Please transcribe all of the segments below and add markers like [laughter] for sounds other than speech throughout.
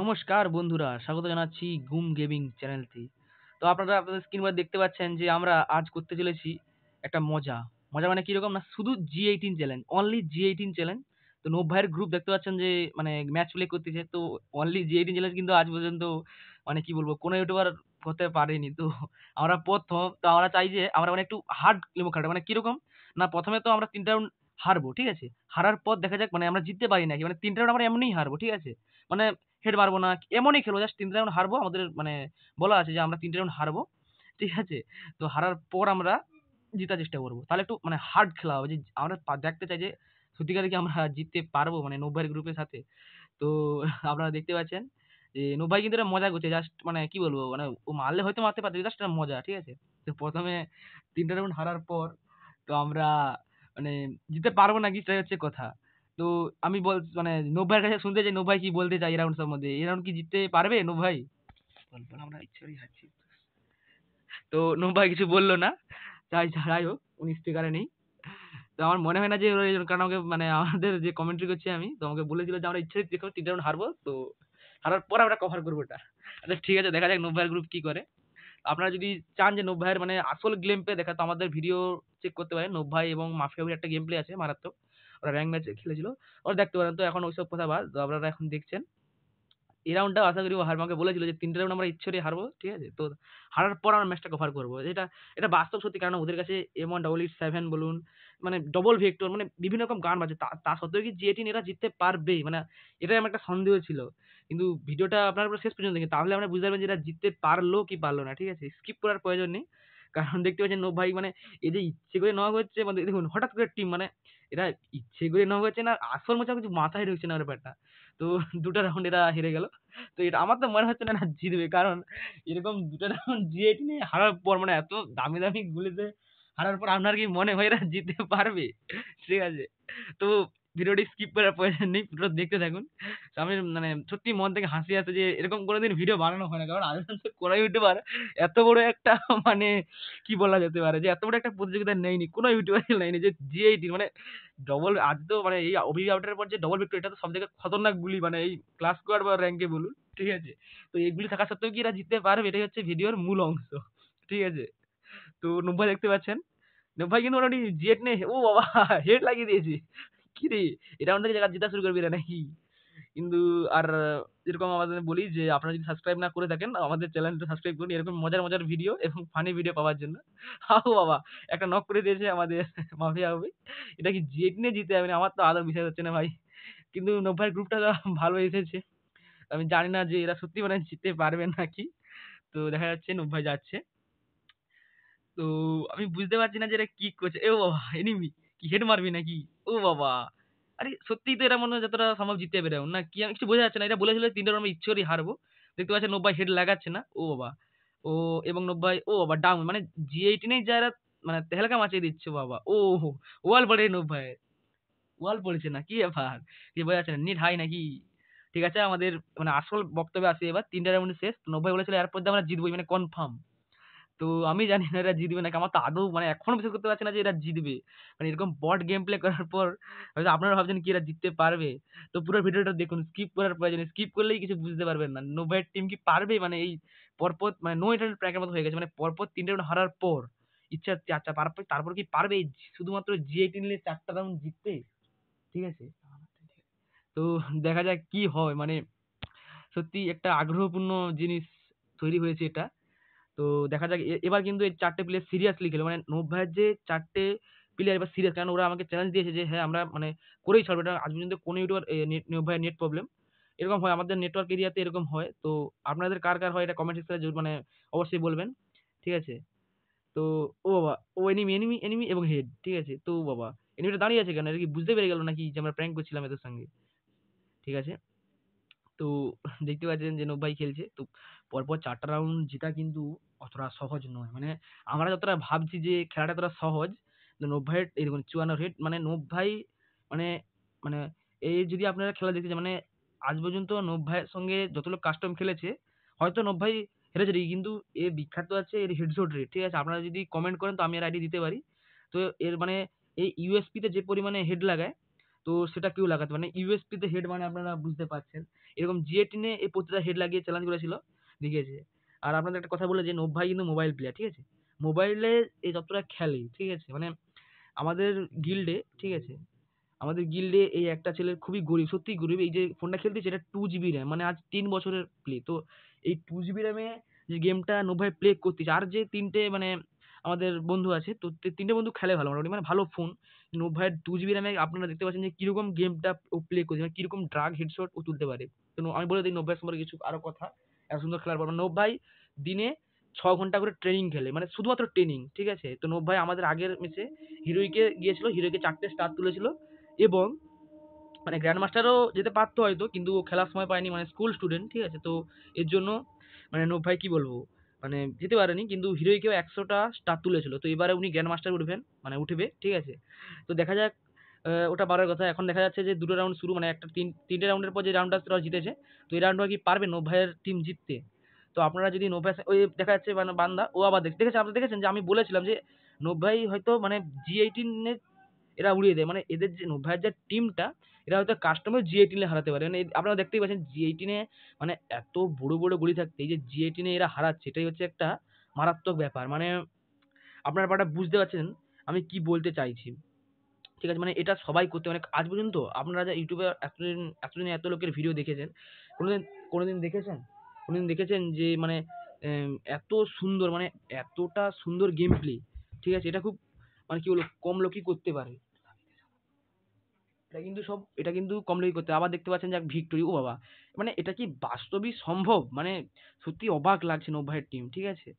নমস্কার বন্ধুরা স্বাগত জানাচ্ছি গুম গেমিং চ্যানেলটি তো আপনারা আপনাদের স্ক্রিন পর দেখতে পাচ্ছেন যে আমরা আজ করতে চলেছি একটা মজা মজা মানে কীরকম না শুধু G eighteen challenge only G eighteen challenge তো নব ভাইয়ের গ্রুপ দেখতে পাচ্ছেন যে মানে ম্যাচ প্লে করতেছে তো অনলি জি এইটিন চ্যালেঞ্জ কিন্তু আজ পর্যন্ত মানে কি বলবো কোনো ইউটিউবার হতে পারেনি তো আমরা প্রথম তো আমরা চাই যে আমরা মানে একটু হার্ড গেম খেলাটা মানে কীরকম না প্রথমে তো আমরা তিনটা রাউন্ড হারবো ঠিক আছে হারার পর দেখা যাক মানে আমরা জিততে পারি নাকি মানে তিনটে রাউন্ড আমরা এমনিই হারবো ঠিক আছে মানে হেড পারবো না এমনই খেলবো জাস্ট তিনটে রাউন্ড হারবো আমাদের মানে বলা আছে যে আমরা তিনটে রাউন্ড হারবো ঠিক আছে তো হারার পর আমরা জিতার চেষ্টা করবো তাহলে একটু মানে হার্ড খেলা হবে যে আমরা দেখতে চাই যে সত্যিকারে কি আমরা [laughs] জিততে পারবো মানে নব্বাইয়ের গ্রুপের সাথে তো [laughs] আপনারা দেখতে পাচ্ছেন যে নব্বাই কিন্তু মজা করছে জাস্ট মানে কি বলবো মানে ও মারলে হয়তো মারতে পারতো জাস্ট মজা ঠিক আছে তো প্রথমে তিনটে রাউন্ড হারার পর তো আমরা মানে দিতে পারবো নাকি সেটাই হচ্ছে কথা তো আমি বল মানে নোব ভাইয়ের কাছে শুনতে চাই নোভাই ভাই কি বলতে চায় এই রাউন্ড সম্বন্ধে এই রাউন্ড কি জিততে পারবে নোভাই ভাই তো নোভাই ভাই কিছু বললো না যাই যাই হোক উনি স্পিকারে নেই তো আমার মনে হয় না যে কারণ আমাকে মানে আমাদের যে কমেন্ট্রি করছি আমি তো আমাকে বলেছিল যে আমরা ইচ্ছা তিনটে রাউন্ড হারবো তো হারার পর আমরা কভার করবো ওটা আচ্ছা ঠিক আছে দেখা যাক নোব ভাইয়ের গ্রুপ কী করে আপনারা যদি চান যে নব্বাইয়ের ভাইয়ের মানে আসল গেম প্লে দেখা তো আমাদের ভিডিও চেক করতে পারেন নব্বাই ভাই এবং মাফিয়া একটা গেম প্লে আছে মারাত্মক ওরা র্যাঙ্ক ম্যাচ খেলেছিল ওরা দেখতে পারেন তো এখন ওইসব কথা বাদ আপনারা এখন দেখছেন এই রাউন্ডটা আশা করি হারমাকে বলেছিল যে তিনটে রাউন্ড আমরা ইচ্ছরে হারবো ঠিক আছে তো হারার পর আমরা ম্যাচটা কভার করবো এটা এটা বাস্তব সত্যি কারণ ওদের কাছে M one double eight seven বলুন মানে ডবল ভেক্টর মানে বিভিন্ন রকম গান বাজে তা সত্ত্বেও কি জিএটিন এরা জিততে পারবেই মানে এটাই আমার একটা সন্দেহ ছিল কিন্তু ভিডিওটা আপনারা পুরো শেষ পর্যন্ত দেখেন তাহলে আপনারা বুঝতে পারবেন যে এরা জিততে পারলো কি পারলো না ঠিক আছে স্কিপ করার প্রয়োজন নেই কারণ দেখতে পাচ্ছেন নব ভাই মানে এই যে ইচ্ছে করে নেওয়া হচ্ছে মানে দেখুন হঠাৎ করে টিম মানে এরা ইচ্ছে করে নেওয়া হচ্ছে না আসল মতো কিছু মাথায় ঢুকছে না ব্যাপারটা তো দুটো রাউন্ড এরা হেরে গেল তো এটা আমার তো মনে হচ্ছে না না জিতবে কারণ এরকম দুটো রাউন্ড জিয়ে টিনে হারার পর মানে এত দামি দামি গুলিতে হারার পর আপনার কি মনে হয় এরা জিততে পারবে ঠিক আছে তো ভিডিওটি স্কিপ করার প্রয়োজন নেই পুরো দেখতে থাকুন আমি মানে সত্যি মন থেকে হাসি আসে যে এরকম কোনো দিন ভিডিও বানানো হয় না কারণ আয়োজন তো করাই ইউটিউবার এত বড় একটা [laughs] মানে কি বলা যেতে পারে যে এত বড় একটা প্রতিযোগিতা নেয়নি কোনো ইউটিউবার [laughs] নেয়নি যে যে মানে ডবল আজ তো মানে এই অভিযোগ পর যে ডবল ভিক্টরি এটা তো সব থেকে খতরনাক গুলি মানে এই ক্লাস স্কোয়ার বা র্যাঙ্কে বলুন ঠিক আছে তো এইগুলি থাকা সত্ত্বেও কি এরা জিততে পারবে এটাই হচ্ছে ভিডিওর মূল অংশ ঠিক আছে তো নব্বাই দেখতে পাচ্ছেন নব্বাই কিন্তু মোটামুটি জেট নেই ও বাবা হেড [laughs] লাগিয়ে দিয়েছি কিরে এটা আমাদের থেকে জেতা শুরু করবি নাকি কিন্তু আর এরকম আমাদের বলি যে আপনারা যদি সাবস্ক্রাইব না করে থাকেন আমাদের চ্যানেলটা সাবস্ক্রাইব করুন এরকম মজার মজার ভিডিও এবং ফানি ভিডিও পাওয়ার জন্য হাও বাবা একটা নক করে দিয়েছে আমাদের মাফিয়া হবে এটা কি জেট নিয়ে জিতে যাবে আমার তো আদৌ বিশ্বাস হচ্ছে না ভাই কিন্তু নব্বাই গ্রুপটা ভালো এসেছে আমি জানি না যে এরা সত্যি মানে জিততে পারবে নাকি তো দেখা যাচ্ছে নব্বাই যাচ্ছে তো আমি বুঝতে পারছি না যে এরা কি করছে এ বাবা এনিমি কি হেড মারবি নাকি ও বাবা আরে সত্যিই তো এটা মনে হয় যতটা সম্ভব জিততে পেরেও না কি কিছু বোঝা যাচ্ছে না এটা বলেছিল তিনটে round আমি ইচ্ছে হারবো দেখতে পাচ্ছেন নব্বাই head লাগাচ্ছে না ও বাবা ও এবং নব্বাই ও বাবা down মানে G eighteen নেই যারা মানে তেহেলকা মাচিয়ে দিচ্ছে বাবা ও wall পড়ে নব্বাই wall পড়েছে না কি ব্যাপার কিছু বোঝা যাচ্ছে না net high নাকি ঠিক আছে আমাদের মানে আসল বক্তব্যে আসি এবার তিনটে round শেষ নব্বাই বলেছিল এরপর দিয়ে আমরা জিতবোই মানে confirm তো আমি জানি না এরা জিতবে নাকি আমার তো আদৌ মানে এখনো বিশ্বাস করতে পারছি না যে এরা জিতবে মানে এরকম বট গেম প্লে করার পর হয়তো আপনারা ভাবছেন কি এরা জিততে পারবে তো পুরো ভিডিওটা দেখুন স্কিপ করার প্রয়োজন স্কিপ করলেই কিছু বুঝতে পারবেন না নোভের টিম কি পারবে মানে এই পরপর মানে নো ইন্টারনেট প্র্যাকের মতো হয়ে গেছে মানে পরপর তিনটে রাউন্ড হারার পর ইচ্ছা আচ্ছা পারবে তারপর কি পারবে শুধুমাত্র জি এইটিন নিলে চারটা রাউন্ড জিততে ঠিক আছে তো দেখা যাক কি হয় মানে সত্যি একটা আগ্রহপূর্ণ জিনিস তৈরি হয়েছে এটা তো দেখা যাক এবার কিন্তু এই চারটে player seriously খেলবে মানে নূর যে চারটে player এবার serious কারণ ওরা আমাকে challenge দিয়েছে যে হ্যাঁ আমরা মানে করেই ছাড়বো এটা আজ পর্যন্ত কোনো ইউটিউবার নূর ভাইয়ের net problem এরকম হয় আমাদের network area তে এরকম হয় তো আপনাদের কার কার হয় এটা comment section এ মানে অবশ্যই বলবেন ঠিক আছে তো ও বাবা ও enemy enemy enemy এবং head ঠিক আছে তো বাবা enemy টা দাঁড়িয়ে আছে কেন এটা কি বুঝতে পেরে গেল নাকি যে আমরা prank করছিলাম এদের সঙ্গে ঠিক আছে তো দেখতে পাচ্ছেন যে নব্বাই খেলছে তো পরপর চারটা রাউন্ড জেতা কিন্তু অতটা সহজ নয় মানে আমরা যতটা ভাবছি যে খেলাটা এতটা সহজ নব্বাইয়ের এরকম চুয়ান্ন রেট মানে নব্বাই মানে মানে এই যদি আপনারা খেলা দেখতে চান মানে আজ পর্যন্ত নব্বাইয়ের সঙ্গে যত লোক কাস্টম খেলেছে হয়তো নব্বাই হেরেছে ঠিকই কিন্তু এ বিখ্যাত আছে এর হেডশট রেট ঠিক আছে আপনারা যদি কমেন্ট করেন তো আমি এর আইডি দিতে পারি তো এর মানে এই ইউএসপিতে যে পরিমাণে হেড লাগায় তো সেটা কেউ লাগাতে পারে না ইউএসপিতে হেড মানে আপনারা বুঝতে পারছেন এরকম জিও টেনে এই প্রতিটা হেড লাগিয়ে চ্যালেঞ্জ করেছিল দেখিয়েছে আর আপনাদের একটা কথা বলে যে নব ভাই কিন্তু মোবাইল প্লেয়ার ঠিক আছে মোবাইলে এ যতটা খেলে ঠিক আছে মানে আমাদের গিল্ডে ঠিক আছে আমাদের গিল্ডে এই একটা ছেলে খুবই গরিব সত্যিই গরিব এই যে ফোনটা খেলতে এটা টু জিবি র্যাম মানে আজ তিন বছরের প্লে তো এই টু জিবি র্যামে যে গেমটা নোব ভাই প্লে করতেছে আর যে তিনটে মানে আমাদের বন্ধু আছে তো তিনটে বন্ধু খেলে ভালো মোটামুটি মানে ভালো ফোন নোব ভাইয়ের টু জিবি র্যামে আপনারা দেখতে পাচ্ছেন যে কীরকম গেমটা ও প্লে করছে মানে কীরকম ড্রাগ হেডশট ও তুলতে পারে তো আমি বলে দিই নোব ভাই সম্পর্কে কিছু আরও কথা এত সুন্দর খেলার পর নোভ ভাই দিনে ছ ঘন্টা করে ট্রেনিং খেলে মানে শুধুমাত্র ট্রেনিং ঠিক আছে তো নোভ ভাই আমাদের আগের ম্যাচে হিরোইকে গিয়েছিল হিরোইকে চারটে স্টার তুলেছিল এবং মানে গ্র্যান্ড মাস্টারও যেতে পারতো হয়তো কিন্তু ও খেলার সময় পায়নি মানে স্কুল স্টুডেন্ট ঠিক আছে তো এর জন্য মানে নোভ ভাই কী বলবো মানে যেতে পারেনি কিন্তু হিরোইকেও একশোটা স্টার তুলেছিল তো এবারে উনি গ্র্যান্ড মাস্টার উঠবেন মানে উঠবে ঠিক আছে তো দেখা যাক ওটা বাড়ার কথা এখন দেখা যাচ্ছে যে দুটো রাউন্ড শুরু মানে একটা তিন তিনটে রাউন্ডের পর যে রাউন্ডটা তারা জিতেছে তো এই রাউন্ডটা কি পারবে নোভাইয়ের টিম জিততে তো আপনারা যদি নোভাই ওই দেখা যাচ্ছে মানে বান্দা ও আবার দেখেছে দেখেছেন আপনি দেখেছেন যে আমি বলেছিলাম যে নোভাই হয়তো মানে জি এইটিনের এরা উড়িয়ে দেয় মানে এদের যে নোবেলের যে টিমটা এরা হয়তো কাস্টমার জি এইটিনে হারাতে পারে মানে আপনারা দেখতেই পাচ্ছেন জি এইটিনে মানে এত বড় বড় গুলি থাকতে এই যে জি এইটিনে এরা হারাচ্ছে এটাই হচ্ছে একটা মারাত্মক ব্যাপার মানে আপনারা ব্যাপারটা বুঝতে পারছেন আমি কি বলতে চাইছি ঠিক আছে মানে এটা সবাই করতে মানে আজ পর্যন্ত আপনারা যা ইউটিউবে এতদিন এতদিন এত লোকের ভিডিও দেখেছেন কোনোদিন কোনোদিন দেখেছেন কোনোদিন দেখেছেন যে মানে এত সুন্দর মানে এতটা সুন্দর গেম প্লে ঠিক আছে এটা খুব মানে কি বলবো কম লোকই করতে পারে এটা কিন্তু সব এটা কিন্তু কম লোকই করতে আবার দেখতে পাচ্ছেন যে এক ভিক্টোরি ও বাবা মানে এটা কি বাস্তবিক সম্ভব মানে সত্যি অবাক লাগছে নব টিম ঠিক আছে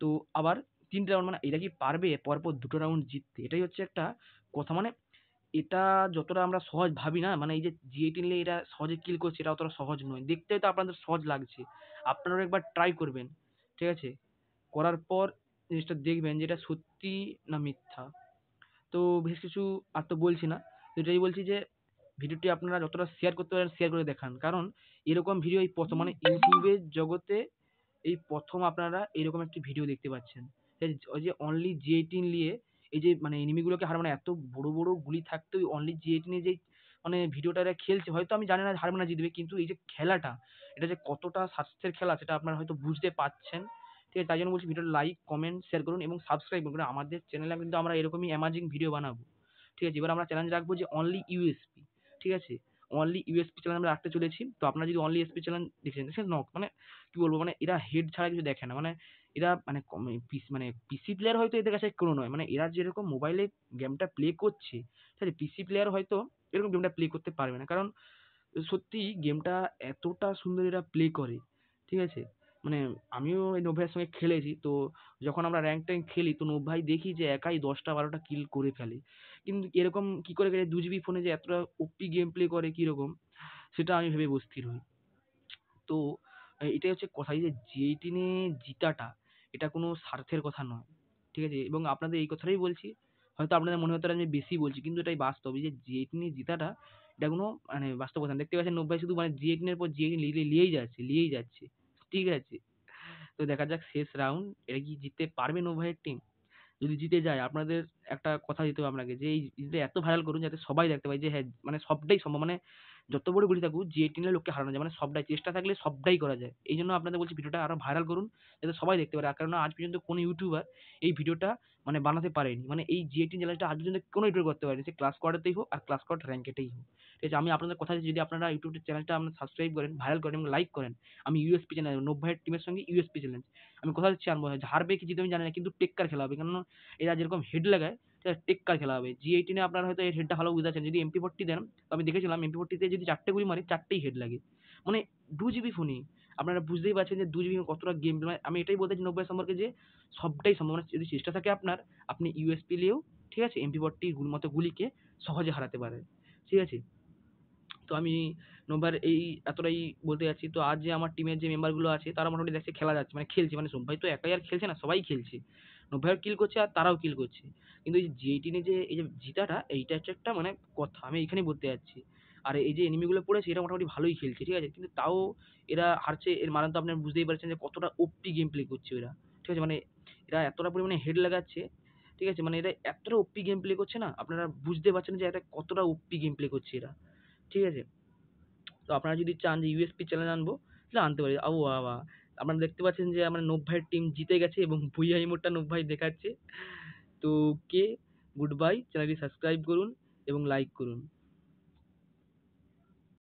তো আবার তিনটে রাউন্ড মানে এরা কি পারবে পরপর দুটো রাউন্ড জিততে এটাই হচ্ছে একটা কথা মানে এটা যতটা আমরা সহজ ভাবি না মানে এই যে জিএটি নিলে এটা সহজে কিল করছে এটা অতটা সহজ নয় দেখতে হয়তো আপনাদের সহজ লাগছে আপনারাও একবার ট্রাই করবেন ঠিক আছে করার পর জিনিসটা দেখবেন যে এটা সত্যি না মিথ্যা তো বেশ কিছু আর তো বলছি না এটাই বলছি যে ভিডিওটি আপনারা যতটা শেয়ার করতে পারেন শেয়ার করে দেখান কারণ এরকম ভিডিও এই প্রথম মানে ইউটিউবের জগতে এই প্রথম আপনারা এরকম একটি ভিডিও দেখতে পাচ্ছেন ওই যে অনলি জি এইটিন নিয়ে এই যে মানে এনিমিগুলোকে হার মানে এত বড় বড় গুলি থাকতে ওই অনলি জি এইটিনে যেই মানে ভিডিওটা এরা খেলছে হয়তো আমি জানি না হারবে না জিতবে কিন্তু এই যে খেলাটা এটা যে কতটা স্বাস্থ্যের খেলা সেটা আপনারা হয়তো বুঝতে পারছেন ঠিক আছে তাই জন্য বলছি ভিডিওটা লাইক কমেন্ট শেয়ার করুন এবং সাবস্ক্রাইব করুন আমাদের চ্যানেলে কিন্তু আমরা এরকমই অ্যামাজিং ভিডিও বানাবো ঠিক আছে এবার আমরা চ্যালেঞ্জ রাখবো যে অনলি ইউএসপি ঠিক আছে অনলি ইউএসপি চ্যানেল আমরা রাখতে চলেছি তো আপনারা যদি অনলি এসপি চ্যানেল দেখছেন সে নক মানে কী বলবো মানে এরা হেড ছাড়া কিছু দেখে না মানে এরা মানে মানে পিসি প্লেয়ার হয়তো এদের কাছে কোনো নয় মানে এরা যেরকম মোবাইলে গেমটা প্লে করছে ঠিক আছে পিসি প্লেয়ার হয়তো এরকম গেমটা প্লে করতে পারবে না কারণ সত্যি গেমটা এতটা সুন্দর এরা প্লে করে ঠিক আছে মানে আমিও এই নোবের সঙ্গে খেলেছি তো যখন আমরা র্যাঙ্ক ট্যাঙ্ক খেলি তো নোভাই ভাই দেখি যে একাই দশটা বারোটা কিল করে ফেলে কিন্তু এরকম কী করে দু জিবি ফোনে যে এতটা ওপি গেম প্লে করে কীরকম সেটা আমি ভেবে অস্থির হই তো এটাই হচ্ছে কথা যে জি এইটিনে জেতাটা এটা কোনো স্বার্থের কথা নয় ঠিক আছে এবং আপনাদের এই কথাটাই বলছি হয়তো আপনাদের মনে হতে পারে আমি বেশি বলছি কিন্তু এটাই বাস্তব এই যে জি এইটিনে এটা কোনো মানে বাস্তব কথা না দেখতে পাচ্ছেন নব্বই শুধু মানে জি এইটিনের পর জি এইটিন লিয়েই যাচ্ছে লিয়েই যাচ্ছে ঠিক আছে তো দেখা যাক শেষ round এটা কি জিততে পারবে নোভানের team যদি জিতে যায় আপনাদের একটা কথা দিতে হবে আপনাকে যে এই জিনিসটা এত viral করুন যাতে সবাই দেখতে পায় যে হ্যাঁ মানে সবটাই সম্ভব মানে যত বড় গুলি থাকুক যে team এর লোককে হারানো যায় মানে সবটাই চেষ্টা থাকলে সবটাই করা যায় এই জন্য আপনাদের বলছি video টা আরো viral করুন যাতে সবাই দেখতে পারে কারণ আজ পর্যন্ত কোন ইউটিউবার এই video টা মানে বানাতে পারেনি মানে এই জিএ টিন channel টা আজ পর্যন্ত কোনো ইউটিউবার করতে পারেনি সে class করাতেই হোক আর class করাতে rank হোক ঠিক আছে আমি আপনাদের কথা দিচ্ছি যদি আপনারা ইউটিউব চ্যানেলটা আপনারা সাবস্ক্রাইব করেন ভাইরাল করেন এবং লাইক করেন আমি ইউএসপি চ্যানেল নব্য ভাইয়ের টিমের সঙ্গে ইউএসপি চ্যালেঞ্জ আমি কথা দিচ্ছি আনবো হারবে কি জিতবে আমি জানি না কিন্তু টেক্কার খেলা হবে কেননা এরা যেরকম হেড লাগায় টেক্কার খেলা হবে জি এইটিনে আপনারা হয়তো এর হেডটা ভালো বুঝতে আছেন যদি এমপি ফোরটি দেন তো আমি দেখেছিলাম এমপি ফোরটিতে যদি চারটে গুলি মারে চারটেই হেড লাগে মানে দু জিবি ফোনই আপনারা বুঝতেই পারছেন যে দু জিবি কতটা গেম মানে আমি এটাই বলতে চাই নব্বই সম্পর্কে যে সবটাই সম্ভব মানে যদি চেষ্টা থাকে আপনার আপনি ইউএসপি নিয়েও ঠিক আছে এমপি ফোরটি মতো গুলিকে সহজে হারাতে পারেন ঠিক আছে তো আমি নৌবার এই এতটাই বলতে যাচ্ছি তো আজ যে আমার টিমের যে member গুলো আছে তারা মোটামুটি দেখছি খেলা যাচ্ছে মানে খেলছে মানে সোম ভাই তো একাই আর খেলছে না সবাই খেলছে নব্বাই ও kill করছে আর তারাও kill করছে কিন্তু এই যে টিমে যে এই যে জেতাটা এইটা হচ্ছে একটা মানে কথা আমি এইখানেই বলতে যাচ্ছি আর এই যে enemy গুলো পড়েছে এরা মোটামুটি ভালোই খেলছে ঠিক আছে কিন্তু তাও এরা হারছে এর মানে তো আপনারা বুঝতেই পারছেন যে কতটা OP game play করছে এরা ঠিক আছে মানে এরা এতটা পরিমাণে হেড লাগাচ্ছে ঠিক আছে মানে এরা এতটা OP game play করছে না আপনারা বুঝতে পারছেন যে এরা কতটা OP game play করছে এরা ঠিক আছে তো আপনারা যদি চান যে ইউএসপি চ্যানেল আনবো তাহলে আনতে পারি ও বাবা আপনারা দেখতে পাচ্ছেন যে আমার নূপ ভাইয়ের টিম জিতে গেছে এবং ভুঁইয়া ইমোটটা নূপ ভাই দেখাচ্ছে তো কে গুড বাই চ্যানেলটি সাবস্ক্রাইব করুন এবং লাইক করুন